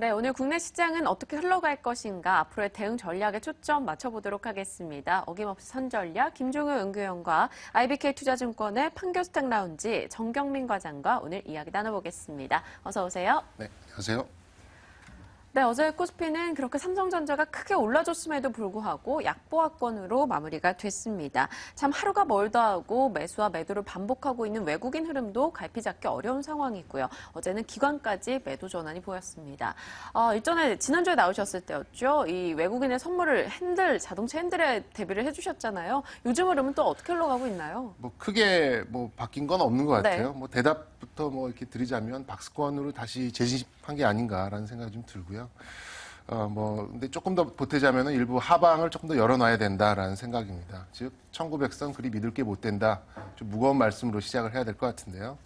네, 오늘 국내 시장은 어떻게 흘러갈 것인가 앞으로의 대응 전략에 초점 맞춰보도록 하겠습니다. 어김없이 선전략 김종우 은규영과 IBK 투자증권의 판교스탁 라운지 정경민 과장과 오늘 이야기 나눠보겠습니다. 어서 오세요. 네, 안녕하세요. 네, 어제 코스피는 그렇게 삼성전자가 크게 올라줬음에도 불구하고 약보합권으로 마무리가 됐습니다. 참 하루가 멀다 하고 매수와 매도를 반복하고 있는 외국인 흐름도 갈피잡기 어려운 상황이고요. 어제는 기관까지 매도 전환이 보였습니다. 어, 일전에 지난주에 나오셨을 때였죠. 이 외국인의 선물을 핸들, 자동차 핸들에 대비를 해주셨잖아요. 요즘 흐름은 또 어떻게 흘러가고 있나요? 뭐 크게 뭐 바뀐 건 없는 것 네. 같아요. 네. 뭐 대답부터 뭐 이렇게 드리자면 박스권으로 다시 재진입한 게 아닌가라는 생각이 좀 들고요. 있고요. 어, 뭐, 근데 조금 더 보태자면은 일부 하방을 조금 더 열어놔야 된다라는 생각입니다. 즉, 천구백0선 그리 믿을 게 못 된다. 좀 무거운 말씀으로 시작을 해야 될 것 같은데요.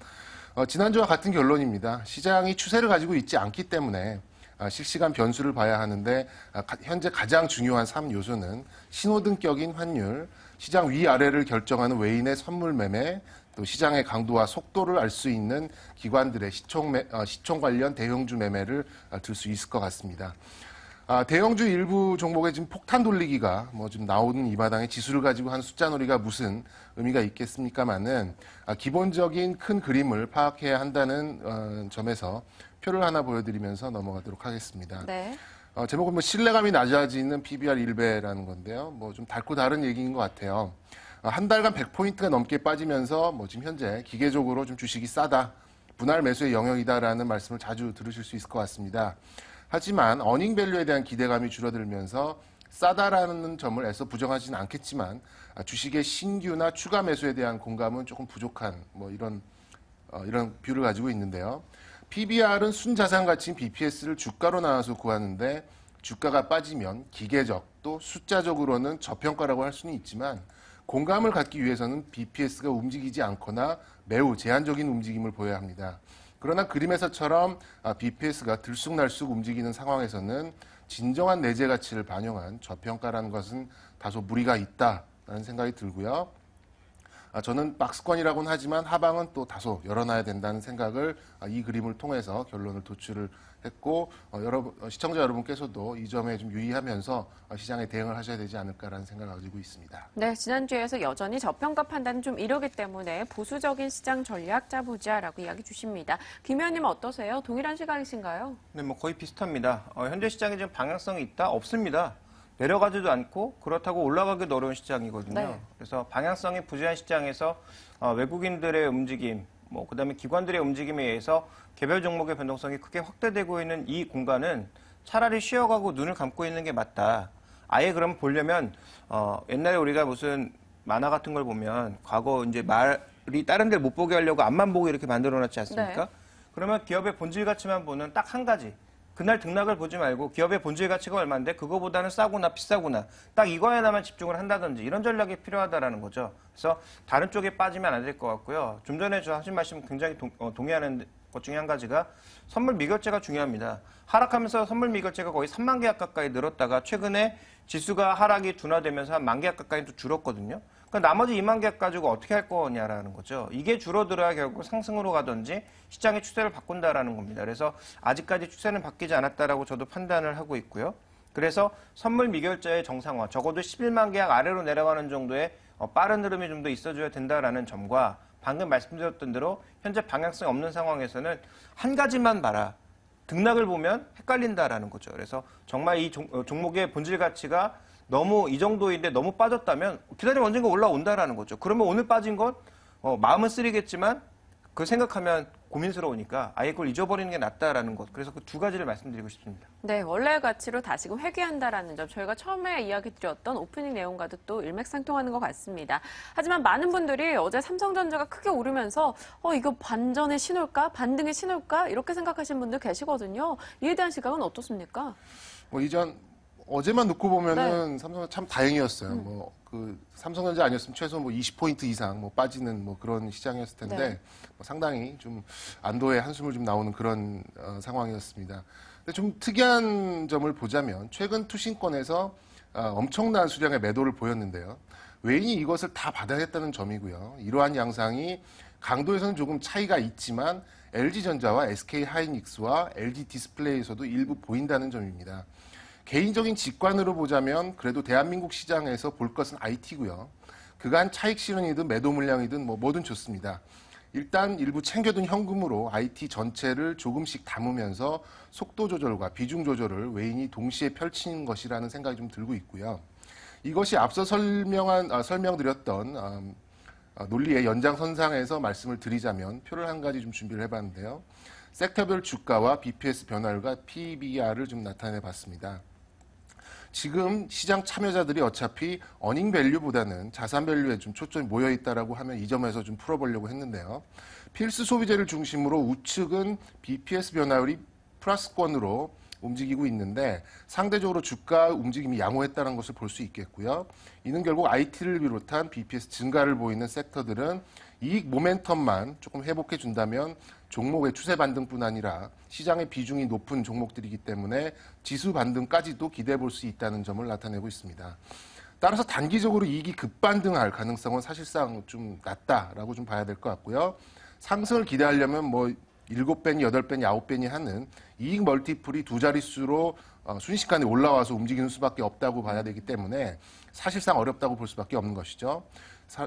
어, 지난주와 같은 결론입니다. 시장이 추세를 가지고 있지 않기 때문에 아, 실시간 변수를 봐야 하는데 아, 현재 가장 중요한 3요소는 신호등격인 환율, 시장 위아래를 결정하는 외인의 선물 매매, 또 시장의 강도와 속도를 알 수 있는 기관들의 시총, 매, 어, 시총 관련 대형주 매매를 들 수 있을 것 같습니다. 아, 대형주 일부 종목의 지금 폭탄 돌리기가 뭐 지금 나오는 이 마당에 지수를 가지고 한 숫자놀이가 무슨 의미가 있겠습니까만은 아, 기본적인 큰 그림을 파악해야 한다는 어, 점에서 표를 하나 보여드리면서 넘어가도록 하겠습니다. 네. 어, 제목은 뭐 신뢰감이 낮아지는 PBR 1배라는 건데요. 뭐좀 달고 다른 얘기인 것 같아요. 어, 한 달간 100포인트가 넘게 빠지면서 뭐 지금 현재 기계적으로 좀 주식이 싸다, 분할 매수의 영역이다라는 말씀을 자주 들으실 수 있을 것 같습니다. 하지만 어닝밸류에 대한 기대감이 줄어들면서 싸다라는 점을 애써 부정하지는 않겠지만 아, 주식의 신규나 추가 매수에 대한 공감은 조금 부족한 뭐 이런 어, 이런 뷰를 가지고 있는데요. PBR은 순자산 가치인 BPS를 주가로 나눠서 구하는데 주가가 빠지면 기계적 또 숫자적으로는 저평가라고 할 수는 있지만 공감을 갖기 위해서는 BPS가 움직이지 않거나 매우 제한적인 움직임을 보여야 합니다. 그러나 그림에서처럼 아, BPS가 들쑥날쑥 움직이는 상황에서는 진정한 내재 가치를 반영한 저평가라는 것은 다소 무리가 있다라는 생각이 들고요. 아, 저는 박스권이라고는 하지만 하방은 또 다소 열어놔야 된다는 생각을 아, 이 그림을 통해서 결론을 도출을 했고 어, 여러분 어, 시청자 여러분께서도 이 점에 좀 유의하면서 어, 시장에 대응을 하셔야 되지 않을까라는 생각을 가지고 있습니다. 네, 지난주에서 여전히 저평가 판단 좀이르기 때문에 보수적인 시장 전략 자보자라고 이야기 주십니다. 김현님 어떠세요? 동일한 시각이신가요? 네, 뭐 거의 비슷합니다. 어, 현재 시장에 지금 방향성이 있다? 없습니다. 내려가지도 않고 그렇다고 올라가기도 어려운 시장이거든요. 네. 그래서 방향성이 부재한 시장에서 어, 외국인들의 움직임, 뭐 그다음에 기관들의 움직임에 의해서 개별 종목의 변동성이 크게 확대되고 있는 이 공간은 차라리 쉬어가고 눈을 감고 있는 게 맞다. 아예 그럼 보려면 어, 옛날에 우리가 무슨 만화 같은 걸 보면 과거 이제 말이 다른 데 못 보게 하려고 앞만 보고 이렇게 만들어 놨지 않습니까? 네. 그러면 기업의 본질 가치만 보는 딱 한 가지 그날 등락을 보지 말고 기업의 본질 가치가 얼마인데 그거보다는 싸구나 비싸구나 딱 이거에나만 집중을 한다든지 이런 전략이 필요하다라는 거죠. 그래서 다른 쪽에 빠지면 안 될 것 같고요. 좀 전에 저 하신 말씀 굉장히 동, 어, 동의하는 것 중에 한 가지가 선물 미결제가 중요합니다. 하락하면서 선물 미결제가 거의 3만 개약 가까이 늘었다가 최근에 지수가 하락이 둔화되면서 한 만개약 가까이 또 줄었거든요. 그러니까 나머지 2만 개 가지고 어떻게 할 거냐라는 거죠. 이게 줄어들어야 결국 상승으로 가든지 시장의 추세를 바꾼다라는 겁니다. 그래서 아직까지 추세는 바뀌지 않았다라고 저도 판단을 하고 있고요. 그래서 선물 미결제의 정상화, 적어도 11만 계약 아래로 내려가는 정도의 어, 빠른 흐름이 좀 더 있어줘야 된다라는 점과 방금 말씀드렸던 대로 현재 방향성 없는 상황에서는 한 가지만 봐라. 등락을 보면 헷갈린다라는 거죠. 그래서 정말 이 종, 어, 목의 본질 가치가 너무 이 정도인데 너무 빠졌다면 기다리면 언젠가 올라온다라는 거죠. 그러면 오늘 빠진 건 어, 마음은 쓰리겠지만 그 생각하면 고민스러우니까 아예 그걸 잊어버리는 게 낫다라는 것. 그래서 그 두 가지를 말씀드리고 싶습니다. 네, 원래 가치로 다시금 회귀한다라는 점. 저희가 처음에 이야기 드렸던 오프닝 내용과도 또 일맥상통하는 것 같습니다. 하지만 많은 분들이 어제 삼성전자가 크게 오르면서 어, 이거 반전의 신호일까? 반등의 신호일까? 이렇게 생각하시는 분들 계시거든요. 이에 대한 시각은 어떻습니까? 뭐 이전 어제만 놓고 보면은 네. 삼성 참 다행이었어요. 음. 뭐그 삼성전자 아니었으면 최소 뭐 20포인트 이상 뭐 빠지는 뭐 그런 시장이었을 텐데 네. 뭐 상당히 좀 안도의 한숨을 좀 나오는 그런 어, 상황이었습니다. 근데 좀 특이한 점을 보자면 최근 투신권에서 어, 엄청난 수량의 매도를 보였는데요. 외인이 이것을 다 받아야겠다는 점이고요. 이러한 양상이 강도에서는 조금 차이가 있지만 LG전자와 SK하이닉스와 LG디스플레이에서도 일부 보인다는 점입니다. 개인적인 직관으로 보자면 그래도 대한민국 시장에서 볼 것은 IT고요. 그간 차익 실현이든 매도 물량이든 뭐 뭐든 좋습니다. 일단 일부 챙겨둔 현금으로 IT 전체를 조금씩 담으면서 속도 조절과 비중 조절을 외인이 동시에 펼치는 것이라는 생각이 좀 들고 있고요. 이것이 앞서 설명한 아, 설명드렸던 음, 아, 논리의 연장선상에서 말씀을 드리자면 표를 한 가지 좀 준비를 해봤는데요. 섹터별 주가와 BPS 변화율과 PBR을 e 좀 나타내 봤습니다. 지금 시장 참여자들이 어차피 어닝 밸류보다는 자산 밸류에 좀 초점이 모여 있다라고 하면 이 점에서 좀 풀어보려고 했는데요. 필수 소비재를 중심으로 우측은 BPS 변화율이 플러스권으로 움직이고 있는데 상대적으로 주가 움직임이 양호했다는 것을 볼 수 있겠고요. 이는 결국 IT를 비롯한 BPS 증가를 보이는 섹터들은 이익 모멘텀만 조금 회복해 준다면 종목의 추세 반등뿐 아니라 시장의 비중이 높은 종목들이기 때문에 지수 반등까지도 기대해 볼 수 있다는 점을 나타내고 있습니다. 따라서 단기적으로 이익이 급반등할 가능성은 사실상 좀 낮다라고 좀 봐야 될 것 같고요. 상승을 기대하려면 뭐 7배니 8배니 9배니 하는 이익 멀티플이 두 자릿수로 어, 순식간에 올라와서 움직이는 수밖에 없다고 봐야 되기 때문에 사실상 어렵다고 볼 수밖에 없는 것이죠.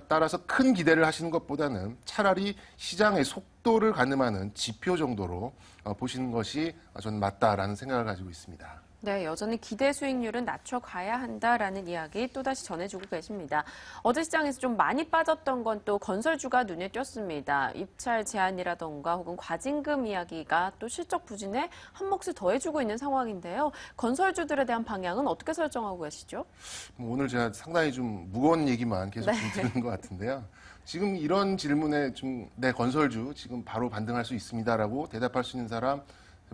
따라서 큰 기대를 하시는 것보다는 차라리 시장의 속도를 가늠하는 지표 정도로 어, 보시는 것이 아, 저는 맞다라는 생각을 가지고 있습니다. 네, 여전히 기대 수익률은 낮춰가야 한다라는 이야기 또다시 전해주고 계십니다. 어제 시장에서 좀 많이 빠졌던 건 또 건설주가 눈에 띄었습니다. 입찰 제한이라던가 혹은 과징금 이야기가 또 실적 부진에 한 몫을 더해주고 있는 상황인데요. 건설주들에 대한 방향은 어떻게 설정하고 계시죠? 뭐 오늘 제가 상당히 좀 무거운 얘기만 계속 네. 드리는 것 같은데요. 지금 이런 질문에 좀내 네, 건설주 지금 바로 반등할 수 있습니다라고 대답할 수 있는 사람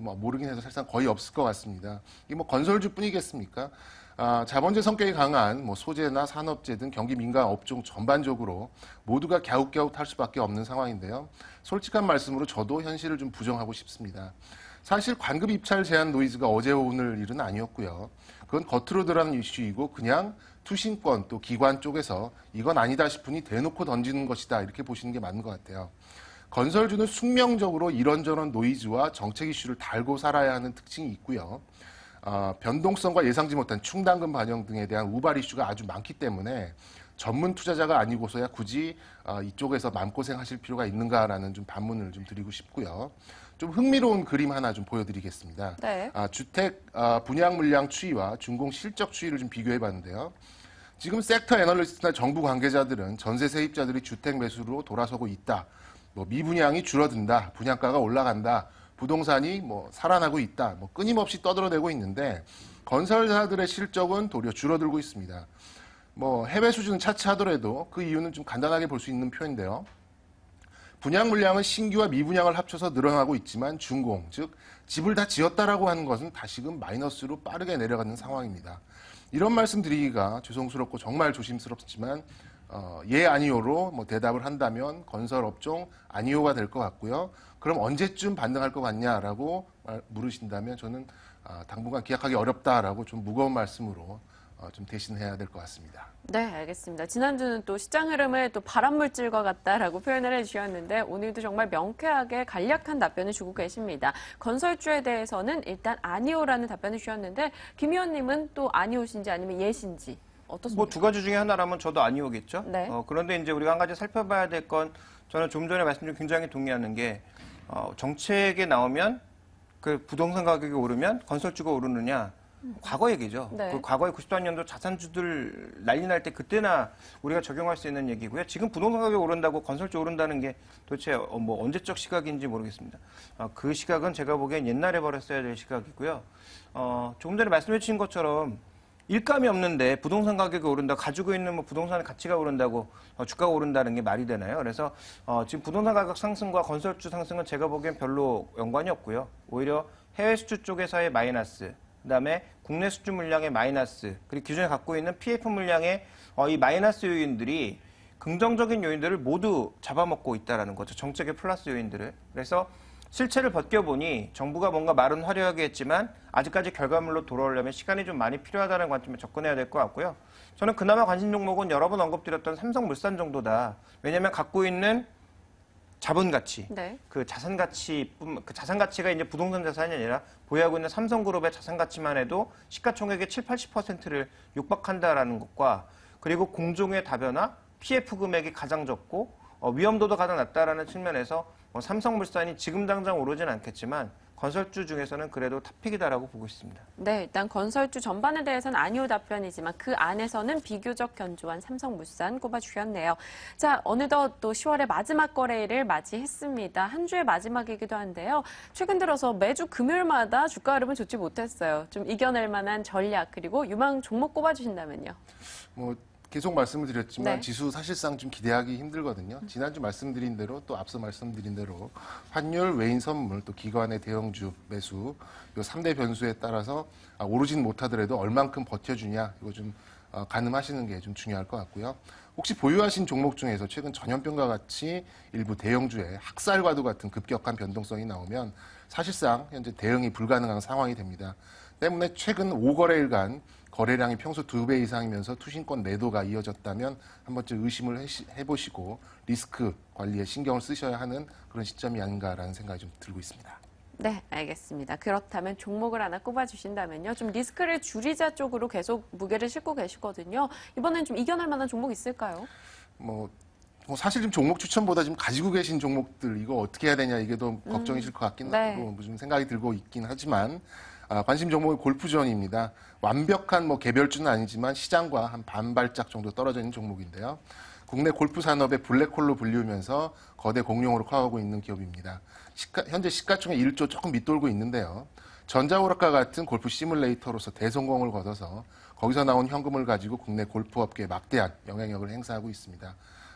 뭐 모르긴 해서 사실상 거의 없을 것 같습니다. 이뭐 건설주뿐이겠습니까? 아, 자본주의 성격이 강한 뭐 소재나 산업재 등 경기 민간 업종 전반적으로 모두가 갸웃갸웃 할 수밖에 없는 상황인데요. 솔직한 말씀으로 저도 현실을 좀 부정하고 싶습니다. 사실 관급 입찰 제한 노이즈가 어제 오늘 일은 아니었고요. 그건 겉으로 드러나는 이슈이고 그냥 투신권 또 기관 쪽에서 이건 아니다 싶으니 대놓고 던지는 것이다 이렇게 보시는 게 맞는 것 같아요. 건설주는 숙명적으로 이런저런 노이즈와 정책 이슈를 달고 살아야 하는 특징이 있고요. 어, 변동성과 예상지 못한 충당금 반영 등에 대한 우발 이슈가 아주 많기 때문에 전문 투자자가 아니고서야 굳이 어, 이쪽에서 마음고생하실 필요가 있는가라는 좀 반문을 좀 드리고 싶고요. 좀 흥미로운 그림 하나 좀 보여드리겠습니다. 네. 아, 주택 아, 분양 물량 추이와 준공 실적 추이를 좀 비교해봤는데요. 지금 섹터 애널리스트나 정부 관계자들은 전세 세입자들이 주택 매수로 돌아서고 있다. 뭐 미분양이 줄어든다, 분양가가 올라간다, 부동산이 뭐 살아나고 있다, 뭐 끊임없이 떠들어대고 있는데 건설사들의 실적은 도리어 줄어들고 있습니다. 뭐 해외 수준 차치하더라도 그 이유는 좀 간단하게 볼 수 있는 표인데요. 분양 물량은 신규와 미분양을 합쳐서 늘어나고 있지만 준공, 즉 집을 다 지었다라고 하는 것은 다시금 마이너스로 빠르게 내려가는 상황입니다. 이런 말씀 드리기가 죄송스럽고 정말 조심스럽지만 어, 예아니오로뭐 대답을 한다면 건설 업종 아니오가될 것 같고요. 그럼 언제쯤 반등할 것 같냐라고 물으신다면 저는 아, 당분간 기약하기 어렵다라고 좀 무거운 말씀으로 어, 좀 대신해야 될 것 같습니다. 네, 알겠습니다. 지난주는 또 시장 흐름을 또 바람물질과 같다라고 표현을 해주셨는데 오늘도 정말 명쾌하게 간략한 답변을 주고 계십니다. 건설주에 대해서는 일단 아니오라는 답변을 주셨는데 김 의원님은 또 아니오신지 아니면 예신지 어떻습니까? 뭐두 가지 중에 하나라면 저도 아니오겠죠. 네. 어, 그런데 이제 우리가 한 가지 살펴봐야 될 건 저는 좀 전에 말씀중린 굉장히 동의하는 게 어, 정책에 나오면 그 부동산 가격이 오르면 건설주가 오르느냐 과거 얘기죠. 네. 그과거에 90도 년도 자산주들 난리 날 때 그때나 우리가 적용할 수 있는 얘기고요. 지금 부동산 가격이 오른다고 건설주 오른다는 게 도대체 어, 뭐 언제적 시각인지 모르겠습니다. 어, 그 시각은 제가 보기엔 옛날에 버렸어야 될 시각이고요. 어, 조금 전에 말씀해 주신 것처럼 일감이 없는데 부동산 가격이 오른다, 가지고 있는 뭐 부동산의 가치가 오른다고 어, 주가가 오른다는 게 말이 되나요? 그래서 어, 지금 부동산 가격 상승과 건설주 상승은 제가 보기엔 별로 연관이 없고요. 오히려 해외 수출 쪽에서의 마이너스, 그다음에 국내 수출 물량의 마이너스, 그리고 기존에 갖고 있는 PF 물량의 어, 이 마이너스 요인들이 긍정적인 요인들을 모두 잡아먹고 있다라는 거죠. 정책의 플러스 요인들을. 그래서 실체를 벗겨보니 정부가 뭔가 말은 화려하게 했지만 아직까지 결과물로 돌아오려면 시간이 좀 많이 필요하다는 관점에 접근해야 될 것 같고요. 저는 그나마 관심 종목은 여러 번 언급드렸던 삼성물산 정도다. 왜냐하면 갖고 있는 자본 가치, 네. 그 자산 가치, 그 자산 가치가 이제 부동산 자산이 아니라 보유하고 있는 삼성그룹의 자산 가치만 해도 시가총액의 7, 80%를 육박한다라는 것과 그리고 공종의 다변화, PF 금액이 가장 적고 어, 위험도도 가장 낮다라는 측면에서 뭐 삼성물산이 지금 당장 오르진 않겠지만 건설주 중에서는 그래도 탑픽이다라고 보고 있습니다. 네, 일단 건설주 전반에 대해서는 아니오 답변이지만 그 안에서는 비교적 견조한 삼성물산 꼽아주셨네요. 자, 어느덧 또 10월의 마지막 거래일을 맞이했습니다. 한 주의 마지막이기도 한데요. 최근 들어서 매주 금요일마다 주가 흐름은 좋지 못했어요. 좀 이겨낼 만한 전략 그리고 유망 종목 꼽아주신다면요. 뭐 계속 말씀을 드렸지만 네. 지수 사실상 좀 기대하기 힘들거든요. 지난주 말씀드린 대로 또 앞서 말씀드린 대로 환율, 외인 선물, 또 기관의 대형주 매수 요 3대 변수에 따라서 아, 오르진 못하더라도 얼만큼 버텨주냐 이거 좀 어, 가늠하시는 게 좀 중요할 것 같고요. 혹시 보유하신 종목 중에서 최근 전염병과 같이 일부 대형주의 학살과도 같은 급격한 변동성이 나오면 사실상 현재 대응이 불가능한 상황이 됩니다. 때문에 최근 5거래일간 거래량이 평소 두 배 이상이면서 투신권 매도가 이어졌다면 한 번쯤 의심을 해보시고 리스크 관리에 신경을 쓰셔야 하는 그런 시점이 아닌가라는 생각이 좀 들고 있습니다. 네, 알겠습니다. 그렇다면 종목을 하나 꼽아주신다면요. 좀 리스크를 줄이자 쪽으로 계속 무게를 싣고 계시거든요. 이번엔 좀 이겨낼 만한 종목 있을까요? 뭐, 뭐 사실 지금 종목 추천보다 지금 가지고 계신 종목들 이거 어떻게 해야 되냐 이게 더 음. 걱정이실 것 같긴 음, 네. 하고 뭐 무슨 생각이 들고 있긴 하지만 아, 관심 종목이골프존입니다 완벽한 뭐 개별주는 아니지만 시장과 한 반발짝 정도 떨어져 있는 종목인데요. 국내 골프 산업의 블랙홀로 불리우면서 거대 공룡으로 커가고 있는 기업입니다. 시가, 현재 시가총액 1조 조금 밑돌고 있는데요. 전자오락과 같은 골프 시뮬레이터로서 대성공을 거둬서 거기서 나온 현금을 가지고 국내 골프업계에 막대한 영향력을 행사하고 있습니다.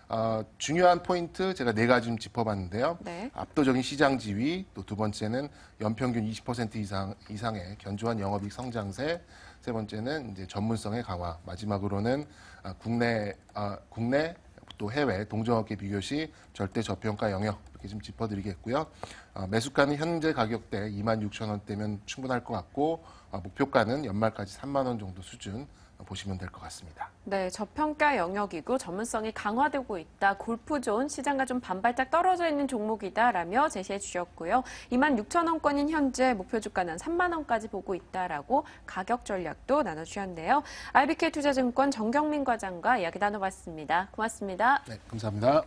어, 중요한 포인트 제가 네 가지 좀 짚어봤는데요. 네. 압도적인 시장 지위, 또 두 번째는 연평균 20% 이상 이상의 견조한 영업이익 성장세, 세 번째는 이제 전문성의 강화, 마지막으로는 아, 국내 아, 국내 또 해외 동종업계 비교 시 절대 저평가 영역 이렇게 좀 짚어드리겠고요. 아, 매수가는 현재 가격대 2만 6천 원대면 충분할 것 같고 아, 목표가는 연말까지 3만 원 정도 수준 보시면 될 것 같습니다. 네, 저평가 영역이고 전문성이 강화되고 있다. 골프존 시장과 좀 반발짝 떨어져 있는 종목이다라며 제시해 주셨고요. 2만 6천 원권인 현재 목표 주가는 3만 원까지 보고 있다라고 가격 전략도 나눠주셨네요. i b k 투자증권 정경민 과장과 이야기 나눠봤습니다. 고맙습니다. 네, 감사합니다.